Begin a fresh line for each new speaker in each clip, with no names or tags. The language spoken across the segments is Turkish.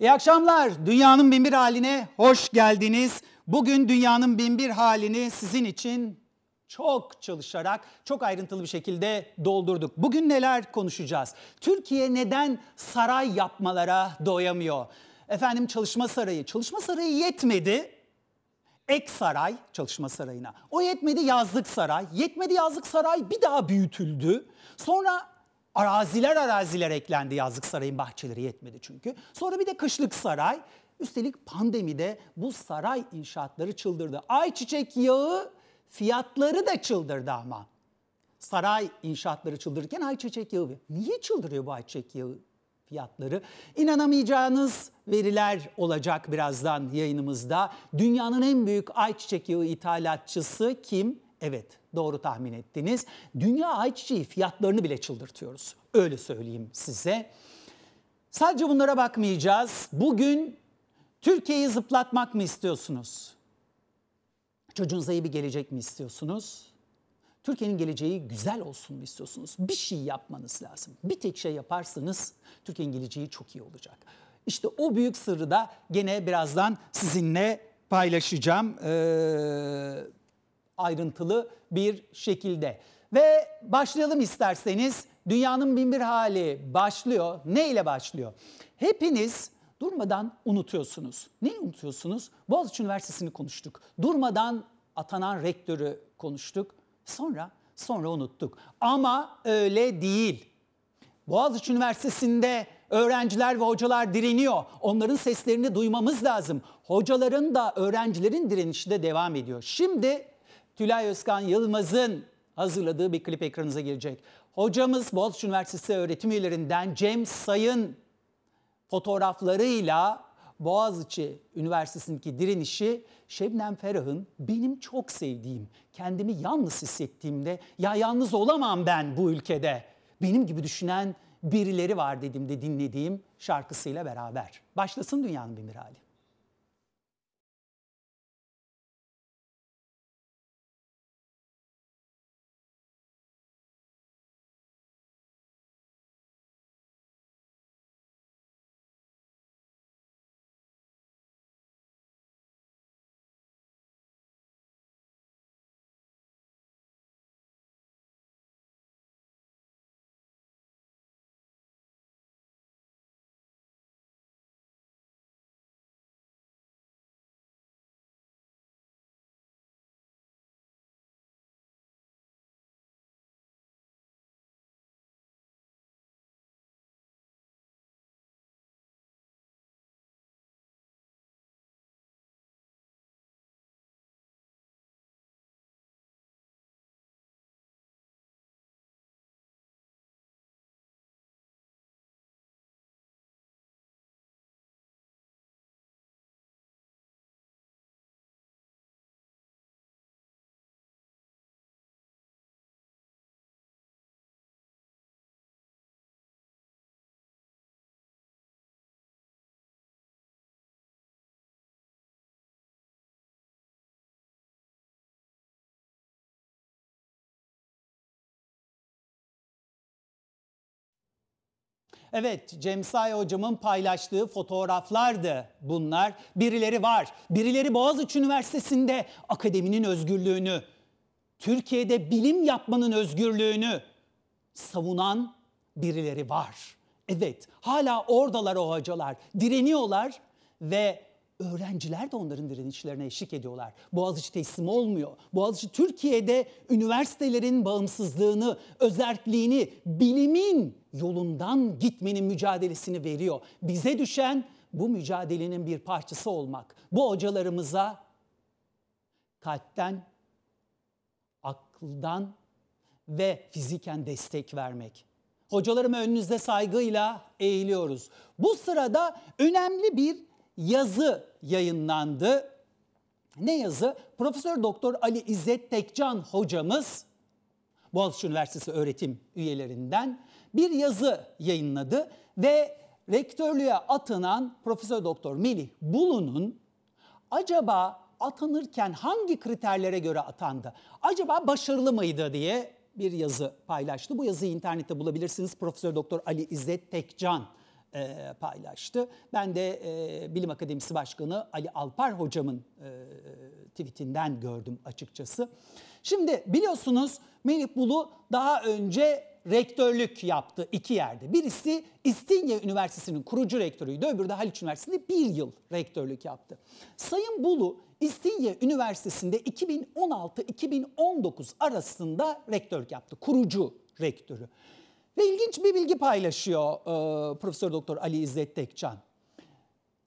İyi akşamlar. Dünyanın binbir haline hoş geldiniz. Bugün dünyanın binbir halini sizin için çok çalışarak, çok ayrıntılı bir şekilde doldurduk. Bugün neler konuşacağız? Türkiye neden saray yapmalara doyamıyor? Efendim çalışma sarayı. Çalışma sarayı yetmedi. Ek saray çalışma sarayına. O yetmedi yazlık saray. Yetmedi yazlık saray bir daha büyütüldü. Sonra Araziler araziler eklendi yazlık sarayın bahçeleri yetmedi çünkü. Sonra bir de kışlık saray. Üstelik pandemide bu saray inşaatları çıldırdı. Ayçiçek yağı fiyatları da çıldırdı ama. Saray inşaatları çıldırırken ayçiçek yağı. Niye çıldırıyor bu ayçiçek yağı fiyatları. İnanamayacağınız veriler olacak birazdan yayınımızda. Dünyanın en büyük ayçiçek yağı ithalatçısı kim? Evet doğru tahmin ettiniz. Dünya ayçiçeği fiyatlarını bile çıldırtıyoruz. Öyle söyleyeyim size. Sadece bunlara bakmayacağız. Bugün Türkiye'yi zıplatmak mı istiyorsunuz? Çocuğunuza iyi bir gelecek mi istiyorsunuz? Türkiye'nin geleceği güzel olsun mu istiyorsunuz? Bir şey yapmanız lazım. Bir tek şey yaparsanız Türkiye'nin geleceği çok iyi olacak. İşte o büyük sırrı da gene birazdan sizinle paylaşacağım. Ee, ayrıntılı bir şekilde. Ve başlayalım isterseniz. Dünyanın binbir hali başlıyor. Ne ile başlıyor? Hepiniz durmadan unutuyorsunuz. Neyi unutuyorsunuz? Boğaziçi Üniversitesi'ni konuştuk. Durmadan atanan rektörü konuştuk. Sonra sonra unuttuk. Ama öyle değil. Boğaziçi Üniversitesi'nde öğrenciler ve hocalar direniyor. Onların seslerini duymamız lazım. Hocaların da öğrencilerin direnişi de devam ediyor. Şimdi Tülay Özkan Yılmaz'ın hazırladığı bir klip ekranınıza gelecek. Hocamız Boğaziçi Üniversitesi öğretim üyelerinden Cem Say'ın fotoğraflarıyla Boğaziçi Üniversitesi'ndeki direnişi Şebnem Ferah'ın benim çok sevdiğim, kendimi yalnız hissettiğimde ya yalnız olamam ben bu ülkede. Benim gibi düşünen birileri var dediğimde dinlediğim şarkısıyla beraber. Başlasın dünyanın bir mirali. Evet Cem Say hocamın paylaştığı fotoğraflardı bunlar. Birileri var. Birileri Boğaziçi Üniversitesi'nde akademinin özgürlüğünü, Türkiye'de bilim yapmanın özgürlüğünü savunan birileri var. Evet hala oradalar o hocalar. Direniyorlar ve Öğrenciler de onların direnişlerine eşlik ediyorlar. Boğaziçi teslim olmuyor. Boğaziçi Türkiye'de üniversitelerin bağımsızlığını, özertliğini, bilimin yolundan gitmenin mücadelesini veriyor. Bize düşen bu mücadelenin bir parçası olmak. Bu hocalarımıza kalpten, akıldan ve fiziken destek vermek. Hocalarımı önünüzde saygıyla eğiliyoruz. Bu sırada önemli bir yazı yayınlandı. Ne yazı? Profesör Doktor Ali İzzet Tekcan hocamız Boğaziçi Üniversitesi öğretim üyelerinden bir yazı yayınladı ve rektörlüğe atanan Profesör Doktor Melih Bulu'nun acaba atanırken hangi kriterlere göre atandı? Acaba başarılı mıydı diye bir yazı paylaştı. Bu yazıyı internette bulabilirsiniz. Profesör Doktor Ali İzzet Tekcan e, paylaştı. Ben de e, Bilim Akademisi Başkanı Ali Alpar hocamın e, tweetinden gördüm açıkçası. Şimdi biliyorsunuz Melih Bulu daha önce rektörlük yaptı iki yerde. Birisi İstinye Üniversitesi'nin kurucu rektörüydü, öbürü de Haliç Üniversitesi'nde bir yıl rektörlük yaptı. Sayın Bulu İstinye Üniversitesi'nde 2016-2019 arasında rektörlük yaptı, kurucu rektörü. Ve ilginç bir bilgi paylaşıyor e, Profesör Doktor Ali İzzet Tekcan.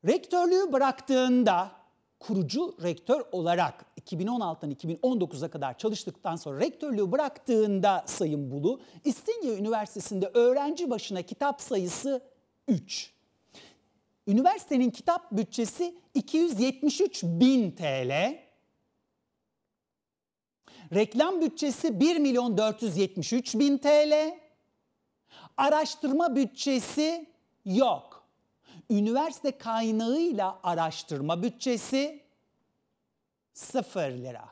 Rektörlüğü bıraktığında kurucu rektör olarak 2016'dan 2019'a kadar çalıştıktan sonra rektörlüğü bıraktığında Sayın Bulu İstinye Üniversitesi'nde öğrenci başına kitap sayısı 3. Üniversitenin kitap bütçesi 273 bin TL. Reklam bütçesi 1 milyon 473 bin TL araştırma bütçesi yok. Üniversite kaynağıyla araştırma bütçesi 0 lira.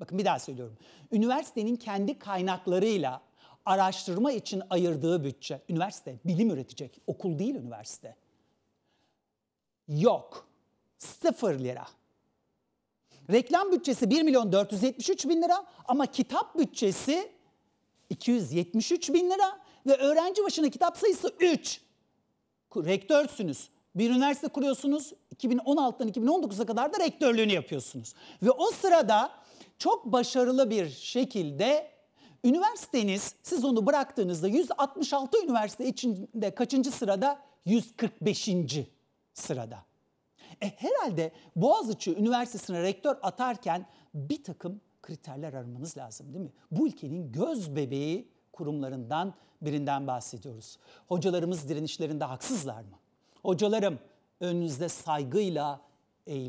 Bakın bir daha söylüyorum. Üniversitenin kendi kaynaklarıyla araştırma için ayırdığı bütçe, üniversite bilim üretecek, okul değil üniversite. Yok. 0 lira. Reklam bütçesi 1 milyon 473 bin lira ama kitap bütçesi 273 bin lira ve öğrenci başına kitap sayısı 3. Rektörsünüz. Bir üniversite kuruyorsunuz. 2016'dan 2019'a kadar da rektörlüğünü yapıyorsunuz. Ve o sırada çok başarılı bir şekilde üniversiteniz siz onu bıraktığınızda 166 üniversite içinde kaçıncı sırada? 145. sırada. E, herhalde Boğaziçi Üniversitesi'ne rektör atarken bir takım kriterler aramanız lazım değil mi? Bu ülkenin göz bebeği kurumlarından birinden bahsediyoruz. Hocalarımız direnişlerinde haksızlar mı? Hocalarım önünüzde saygıyla eğiliyor.